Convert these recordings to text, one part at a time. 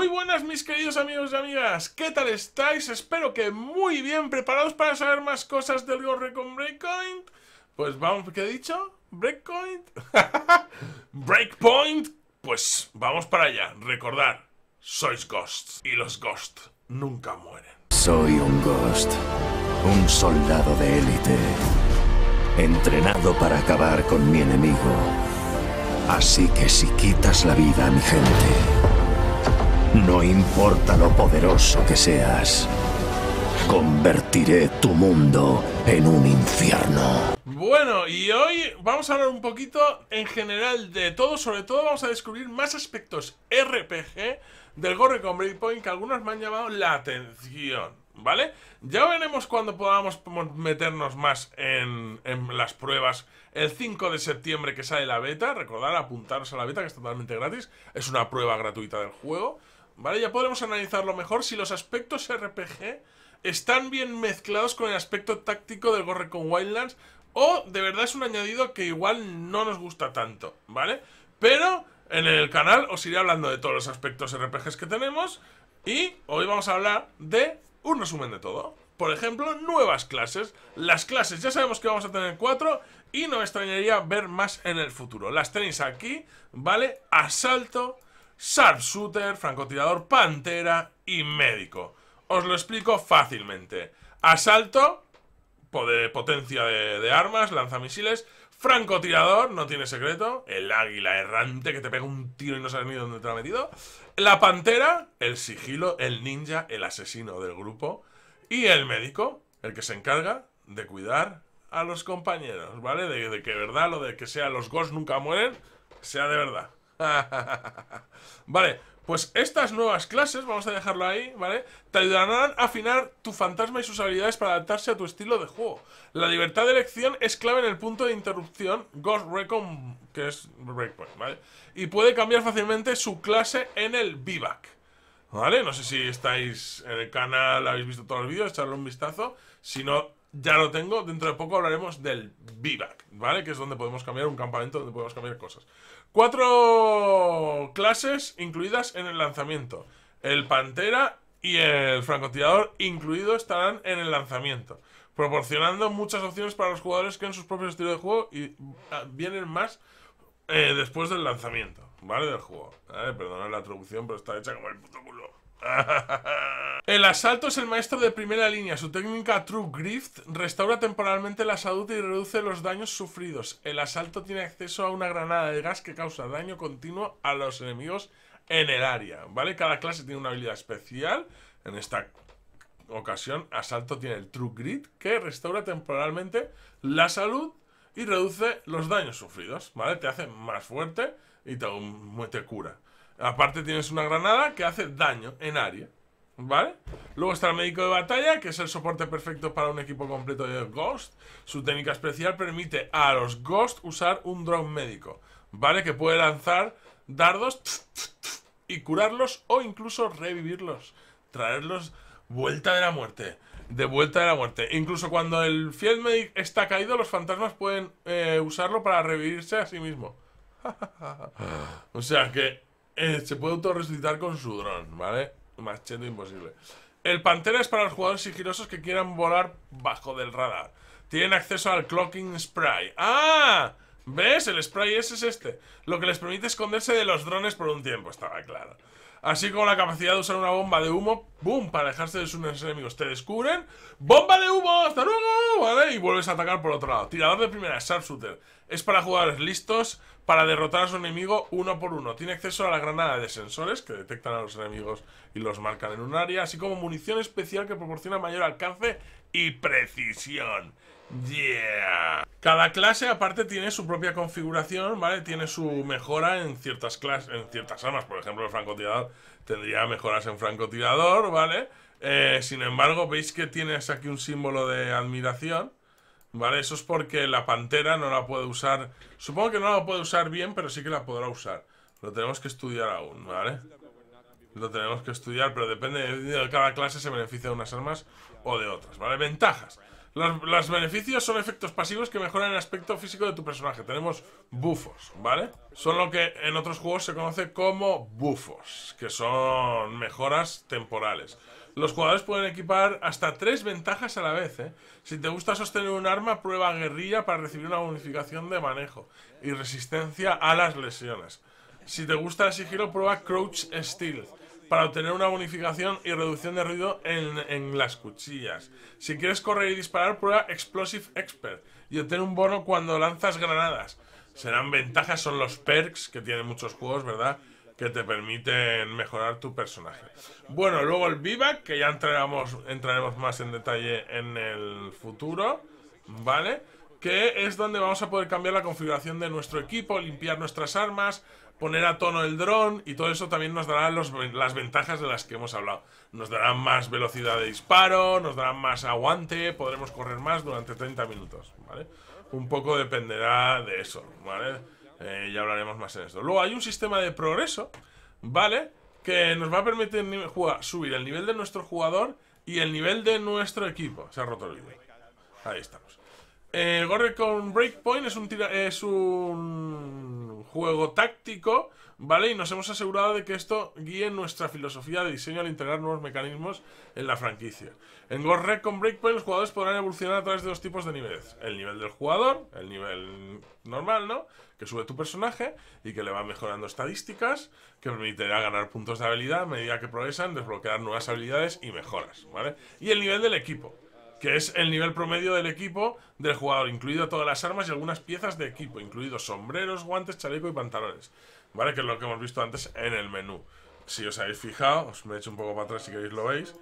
Muy buenas mis queridos amigos y amigas, ¿qué tal estáis? Espero que muy bien, ¿preparados para saber más cosas del Gorre con Breakpoint? Pues vamos, ¿qué he dicho? ¿Breakpoint? ¿Breakpoint? Pues vamos para allá, Recordad, sois ghosts y los ghosts nunca mueren. Soy un ghost, un soldado de élite, entrenado para acabar con mi enemigo. Así que si quitas la vida a mi gente, no importa lo poderoso que seas, convertiré tu mundo en un infierno. Bueno, y hoy vamos a hablar un poquito en general de todo, sobre todo vamos a descubrir más aspectos RPG del Gorre con Breakpoint que algunos me han llamado la atención, ¿vale? Ya veremos cuando podamos meternos más en, en las pruebas el 5 de septiembre que sale la beta, recordad apuntaros a la beta que es totalmente gratis, es una prueba gratuita del juego. ¿Vale? Ya podremos analizarlo mejor si los aspectos RPG están bien mezclados con el aspecto táctico del con Wildlands o de verdad es un añadido que igual no nos gusta tanto, ¿vale? Pero en el canal os iré hablando de todos los aspectos RPGs que tenemos y hoy vamos a hablar de un resumen de todo. Por ejemplo, nuevas clases. Las clases ya sabemos que vamos a tener cuatro y no me extrañaría ver más en el futuro. Las tenéis aquí, ¿vale? Asalto, sharpshooter, francotirador, pantera y médico. Os lo explico fácilmente. Asalto, poder, potencia de, armas, lanzamisiles. Francotirador, no tiene secreto. El águila errante que te pega un tiro y no sabes ni dónde te ha metido. La pantera, el sigilo, el ninja, el asesino del grupo. Y el médico, el que se encarga de cuidar a los compañeros, ¿vale? De, de que verdad lo de que sea los ghosts nunca mueren, sea de verdad. vale, pues estas nuevas clases, vamos a dejarlo ahí, ¿vale? Te ayudarán a afinar tu fantasma y sus habilidades para adaptarse a tu estilo de juego. La libertad de elección es clave en el punto de interrupción Ghost Recon, que es Breakpoint, ¿vale? Y puede cambiar fácilmente su clase en el B-Back ¿Vale? No sé si estáis en el canal, habéis visto todos los vídeos, echarle un vistazo. Si no, ya lo tengo. Dentro de poco hablaremos del bivac ¿vale? Que es donde podemos cambiar un campamento, donde podemos cambiar cosas. Cuatro clases incluidas en el lanzamiento. El Pantera y el francotirador incluido estarán en el lanzamiento, proporcionando muchas opciones para los jugadores que en sus propios estilos de juego y ah, vienen más eh, después del lanzamiento, ¿vale? Del juego. ¿vale? Perdonad la traducción, pero está hecha como el puto culo. El asalto es el maestro de primera línea. Su técnica True Grift restaura temporalmente la salud y reduce los daños sufridos. El asalto tiene acceso a una granada de gas que causa daño continuo a los enemigos en el área. ¿Vale? Cada clase tiene una habilidad especial. En esta ocasión, asalto tiene el True Grit que restaura temporalmente la salud y reduce los daños sufridos. ¿Vale? Te hace más fuerte y te, te cura. Aparte tienes una granada que hace daño en área. ¿Vale? Luego está el médico de batalla, que es el soporte perfecto para un equipo completo de Ghost. Su técnica especial permite a los Ghost usar un drone médico, ¿vale? Que puede lanzar dardos y curarlos o incluso revivirlos, traerlos vuelta de la muerte, de vuelta de la muerte. Incluso cuando el field medic está caído, los fantasmas pueden eh, usarlo para revivirse a sí mismo. o sea que eh, se puede autorresucitar con su dron, ¿vale? Machete imposible. El Pantera es para los jugadores sigilosos que quieran volar bajo del radar. Tienen acceso al Clocking Spray. ¡Ah! ¿Ves? El spray ese es este. Lo que les permite esconderse de los drones por un tiempo, estaba claro así como la capacidad de usar una bomba de humo, boom, para alejarse de sus enemigos. Te descubren, bomba de humo, hasta luego, ¿vale? Y vuelves a atacar por otro lado. Tirador de primera, sharpshooter. Es para jugadores listos para derrotar a su enemigo uno por uno. Tiene acceso a la granada de sensores que detectan a los enemigos y los marcan en un área, así como munición especial que proporciona mayor alcance y precisión. Yeah. Cada clase aparte tiene su propia configuración, ¿vale? Tiene su mejora en ciertas clases, en ciertas armas. Por ejemplo, el francotirador tendría mejoras en francotirador, ¿vale? Eh, sin embargo, veis que tienes aquí un símbolo de admiración, ¿vale? Eso es porque la pantera no la puede usar. Supongo que no la puede usar bien, pero sí que la podrá usar. Lo tenemos que estudiar aún, ¿vale? Lo tenemos que estudiar, pero depende de cada clase se beneficia de unas armas o de otras, ¿vale? Ventajas. Los, beneficios son efectos pasivos que mejoran el aspecto físico de tu personaje. Tenemos bufos, ¿vale? Son lo que en otros juegos se conoce como bufos, que son mejoras temporales. Los jugadores pueden equipar hasta tres ventajas a la vez. ¿eh? Si te gusta sostener un arma, prueba guerrilla para recibir una bonificación de manejo y resistencia a las lesiones. Si te gusta el sigilo, prueba Crouch Steel para obtener una bonificación y reducción de ruido en, las cuchillas. Si quieres correr y disparar, prueba Explosive Expert y obtener un bono cuando lanzas granadas. Serán ventajas, son los perks que tienen muchos juegos, ¿verdad? Que te permiten mejorar tu personaje. Bueno, luego el Vivac, que ya entraremos, entraremos más en detalle en el futuro, ¿vale? que es donde vamos a poder cambiar la configuración de nuestro equipo, limpiar nuestras armas, poner a tono el dron y todo eso también nos dará las ventajas de las que hemos hablado. Nos dará más velocidad de disparo, nos dará más aguante, podremos correr más durante 30 minutos, ¿vale? Un poco dependerá de eso, ¿vale? Eh, ya hablaremos más en esto. Luego hay un sistema de progreso, ¿vale? Que nos va a permitir jugar, subir el nivel de nuestro jugador y el nivel de nuestro equipo. Se ha roto el vídeo. Ahí estamos. Eh, con Breakpoint es un, juego táctico, ¿vale? Y nos hemos asegurado de que esto guíe nuestra filosofía de diseño al integrar nuevos mecanismos en la franquicia. En con Breakpoint los jugadores podrán evolucionar a través de dos tipos de niveles. El nivel del jugador, el nivel normal, ¿no? Que sube tu personaje y que le va mejorando estadísticas, que permitirá ganar puntos de habilidad a medida que progresan, desbloquear nuevas habilidades y mejoras, ¿vale? Y el nivel del equipo que es el nivel promedio del equipo del jugador, incluido todas las armas y algunas piezas de equipo, incluidos sombreros, guantes, chaleco y pantalones. ¿Vale? Que es lo que hemos visto antes en el menú. Si os habéis fijado, os me he hecho un poco para atrás si queréis lo veis,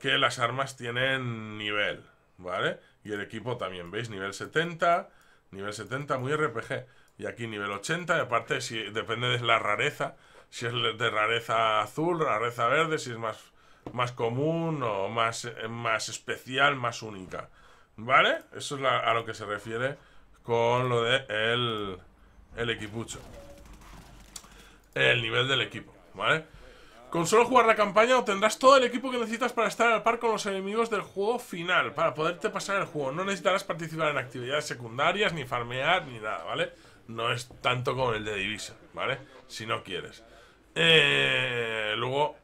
que las armas tienen nivel, ¿vale? Y el equipo también, ¿veis? Nivel 70, nivel 70, muy RPG. Y aquí nivel 80, y aparte si, depende de la rareza, si es de rareza azul, rareza verde, si es más más común o más, más especial, más única. ¿Vale? Eso es a lo que se refiere con lo de el, el equipucho. El nivel del equipo, ¿vale? Con solo jugar la campaña obtendrás todo el equipo que necesitas para estar al par con los enemigos del juego final, para poderte pasar el juego. No necesitarás participar en actividades secundarias, ni farmear, ni nada, ¿vale? No es tanto como el de Divisa, ¿vale? Si no quieres. Eh, luego,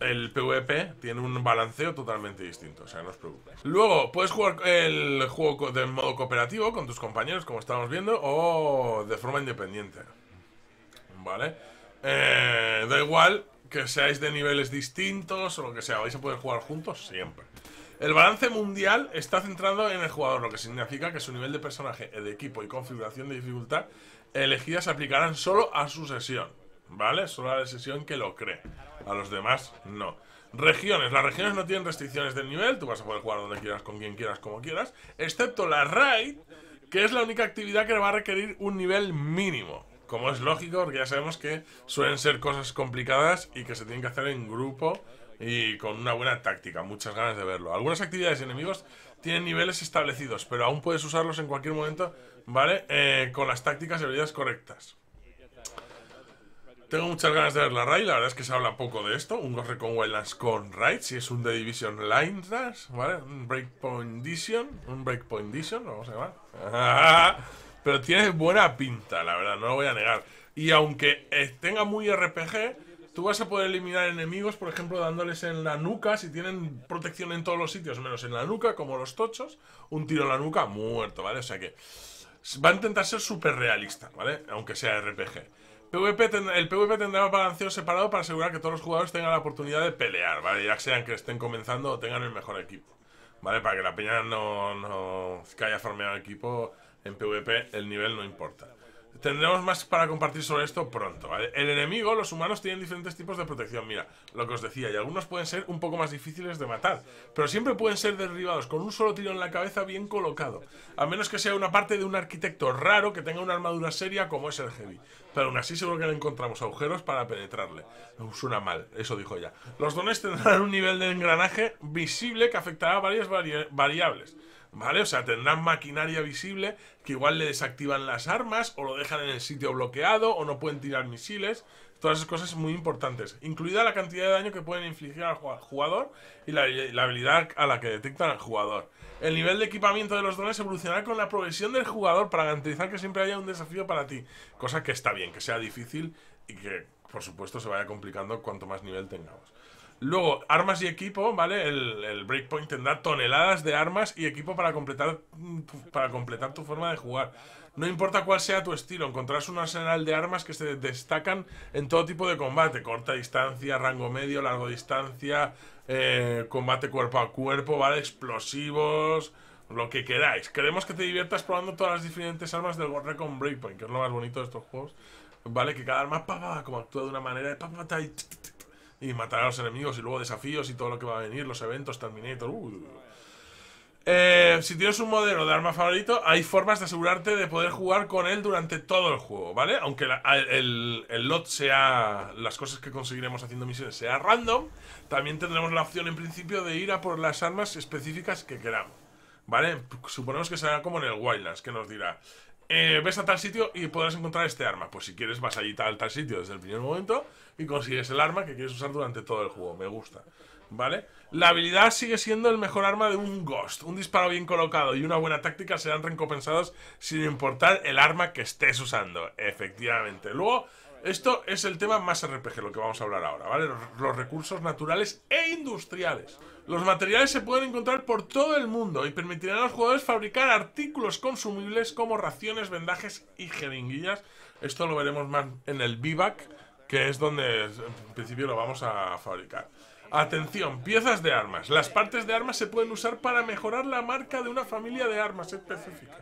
el PvP tiene un balanceo totalmente distinto, o sea, no os preocupéis. Luego, puedes jugar el juego de modo cooperativo con tus compañeros, como estamos viendo, o de forma independiente. ¿Vale? Eh, da igual que seáis de niveles distintos o lo que sea, vais a poder jugar juntos siempre. El balance mundial está centrado en el jugador, lo que significa que su nivel de personaje, de equipo y configuración de dificultad elegidas se aplicarán solo a su sesión. ¿vale? Solo la decisión que lo cree. A los demás, no. Regiones. Las regiones no tienen restricciones del nivel. Tú vas a poder jugar donde quieras, con quien quieras, como quieras. Excepto la raid, que es la única actividad que va a requerir un nivel mínimo. Como es lógico, porque ya sabemos que suelen ser cosas complicadas y que se tienen que hacer en grupo y con una buena táctica. Muchas ganas de verlo. Algunas actividades y enemigos tienen niveles establecidos, pero aún puedes usarlos en cualquier momento, ¿vale? Eh, con las tácticas y habilidades correctas. Tengo muchas ganas de ver la RAI, la verdad es que se habla poco de esto. Un Ghost con Wildlands con RAID, si es un The Division Lines, ¿vale? Un Breakpoint Edition, un Breakpoint Edition, vamos a llamar. Pero tiene buena pinta, la verdad, no lo voy a negar. Y aunque eh, tenga muy RPG, tú vas a poder eliminar enemigos, por ejemplo, dándoles en la nuca, si tienen protección en todos los sitios, menos en la nuca, como los tochos, un tiro en la nuca, muerto, ¿vale? O sea que va a intentar ser súper realista, ¿vale? Aunque sea RPG. PvP el PvP tendrá balanceo separado para asegurar que todos los jugadores tengan la oportunidad de pelear, ¿vale? Ya sean que estén comenzando o tengan el mejor equipo, ¿vale? Para que la peña no, no que haya formado equipo en PvP, el nivel no importa. Tendremos más para compartir sobre esto pronto. El enemigo, los humanos tienen diferentes tipos de protección. Mira, lo que os decía, y algunos pueden ser un poco más difíciles de matar, pero siempre pueden ser derribados con un solo tiro en la cabeza bien colocado. A menos que sea una parte de un arquitecto raro que tenga una armadura seria como es el Heavy. Pero aún así seguro que le encontramos agujeros para penetrarle. No, suena mal, eso dijo ya Los dones tendrán un nivel de engranaje visible que afectará a varias variables. ¿vale? O sea, tendrán maquinaria visible que igual le desactivan las armas o lo dejan en el sitio bloqueado o no pueden tirar misiles. Todas esas cosas muy importantes, incluida la cantidad de daño que pueden infligir al jugador y la, la habilidad a la que detectan al jugador. El nivel de equipamiento de los drones evolucionará con la progresión del jugador para garantizar que siempre haya un desafío para ti. Cosa que está bien, que sea difícil y que, por supuesto, se vaya complicando cuanto más nivel tengamos. Luego, armas y equipo, ¿vale? El, el, breakpoint tendrá toneladas de armas y equipo para completar, para completar tu forma de jugar. No importa cuál sea tu estilo, encontrarás un arsenal de armas que se destacan en todo tipo de combate. Corta distancia, rango medio, largo distancia, eh, combate cuerpo a cuerpo, ¿vale? Explosivos, lo que queráis. Queremos que te diviertas probando todas las diferentes armas del con Breakpoint, que es lo más bonito de estos juegos, ¿vale? Que cada arma, pa, como actúa de una manera, y matar a los enemigos y luego desafíos y todo lo que va a venir, los eventos, Terminator. Uh. Eh, si tienes un modelo de arma favorito, hay formas de asegurarte de poder jugar con él durante todo el juego, ¿vale? Aunque el, el, lot sea. las cosas que conseguiremos haciendo misiones sea random, también tendremos la opción en principio de ir a por las armas específicas que queramos, ¿vale? Suponemos que será como en el Wildlands, que nos dirá: eh, ves a tal sitio y podrás encontrar este arma. Pues si quieres vas allí tal, tal sitio desde el primer momento y consigues el arma que quieres usar durante todo el juego. Me gusta. ¿Vale? La habilidad sigue siendo el mejor arma de un Ghost. Un disparo bien colocado y una buena táctica serán recompensados sin importar el arma que estés usando. Efectivamente. Luego esto es el tema más RPG, lo que vamos a hablar ahora, ¿vale? Los recursos naturales e industriales. Los materiales se pueden encontrar por todo el mundo y permitirán a los jugadores fabricar artículos consumibles como raciones, vendajes y jeringuillas. Esto lo veremos más en el Vivac, que es donde en principio lo vamos a fabricar. Atención, piezas de armas. Las partes de armas se pueden usar para mejorar la marca de una familia de armas específica.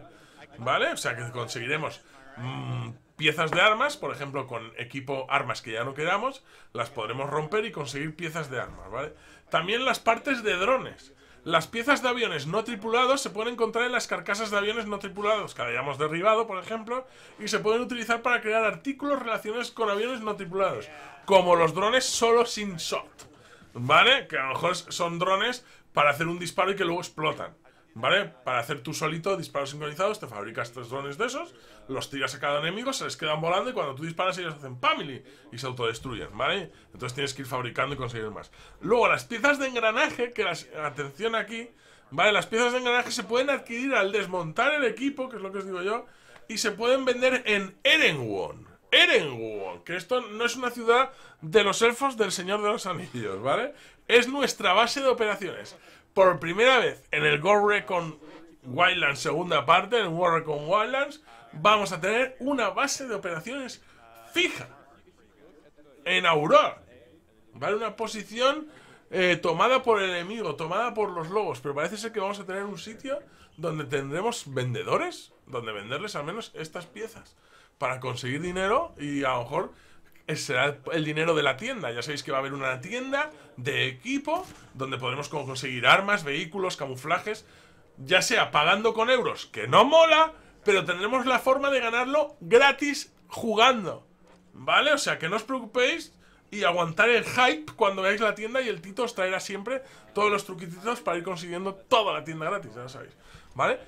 ¿Vale? O sea que conseguiremos mm, piezas de armas, por ejemplo, con equipo armas que ya no queramos, las podremos romper y conseguir piezas de armas, ¿vale? También las partes de drones. Las piezas de aviones no tripulados se pueden encontrar en las carcasas de aviones no tripulados que hayamos derribado, por ejemplo, y se pueden utilizar para crear artículos relacionados con aviones no tripulados, como los drones solo sin shot, ¿vale? Que a lo mejor son drones para hacer un disparo y que luego explotan. ¿Vale? Para hacer tú solito disparos sincronizados, te fabricas tres drones de esos, los tiras a cada enemigo, se les quedan volando y cuando tú disparas ellos hacen family y se autodestruyen, ¿vale? Entonces tienes que ir fabricando y conseguir más. Luego, las piezas de engranaje, que las... Atención aquí, ¿vale? Las piezas de engranaje se pueden adquirir al desmontar el equipo, que es lo que os digo yo, y se pueden vender en Erenwon. Erenwon, que esto no es una ciudad de los elfos del Señor de los Anillos, ¿vale? Es nuestra base de operaciones por primera vez en el gore Recon Wildlands segunda parte, en War Recon Wildlands, vamos a tener una base de operaciones fija en Aurora. ¿Vale? Una posición eh, tomada por el enemigo, tomada por los lobos, pero parece ser que vamos a tener un sitio donde tendremos vendedores, donde venderles al menos estas piezas para conseguir dinero y a lo mejor será el dinero de la tienda. Ya sabéis que va a haber una tienda de equipo donde podremos conseguir armas, vehículos, camuflajes, ya sea pagando con euros, que no mola, pero tendremos la forma de ganarlo gratis jugando. ¿Vale? O sea, que no os preocupéis y aguantar el hype cuando veáis la tienda y el Tito os traerá siempre todos los truquititos para ir consiguiendo toda la tienda gratis, ya lo sabéis. ¿Vale?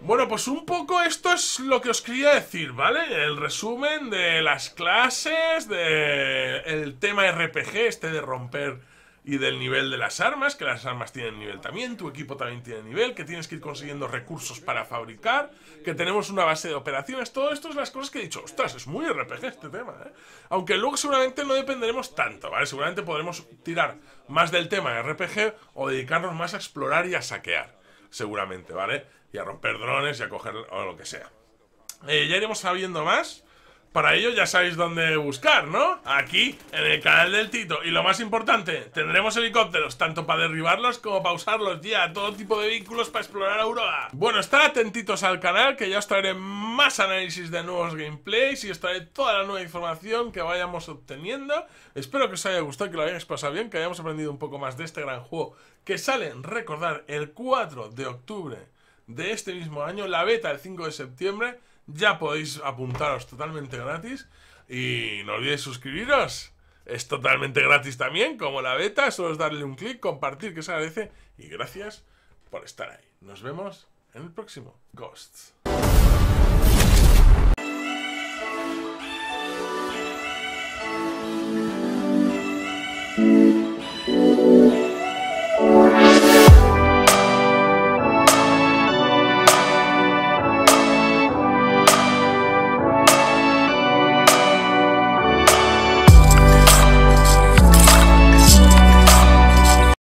Bueno, pues un poco esto es lo que os quería decir, ¿vale? El resumen de las clases, de tema RPG, este de romper y del nivel de las armas, que las armas tienen nivel también, tu equipo también tiene nivel, que tienes que ir consiguiendo recursos para fabricar, que tenemos una base de operaciones, todo esto es las cosas que he dicho, ostras, es muy RPG este tema, ¿eh? Aunque luego seguramente no dependeremos tanto, ¿vale? Seguramente podremos tirar más del tema RPG o dedicarnos más a explorar y a saquear, seguramente, ¿vale? y a romper drones y a coger o lo que sea. Eh, ya iremos sabiendo más. Para ello ya sabéis dónde buscar, ¿no? Aquí, en el canal del Tito. Y lo más importante, tendremos helicópteros, tanto para derribarlos como para usarlos ya, todo tipo de vehículos para explorar Aurora. Bueno, estad atentitos al canal, que ya os traeré más análisis de nuevos gameplays y os traeré toda la nueva información que vayamos obteniendo. Espero que os haya gustado, que lo hayáis pasado bien, que hayamos aprendido un poco más de este gran juego que sale, recordar, el 4 de octubre de este mismo año, la beta el 5 de septiembre. Ya podéis apuntaros totalmente gratis. Y no olvidéis suscribiros. Es totalmente gratis también, como la beta. Solo es darle un clic, compartir, que se agradece. Y gracias por estar ahí. Nos vemos en el próximo Ghosts.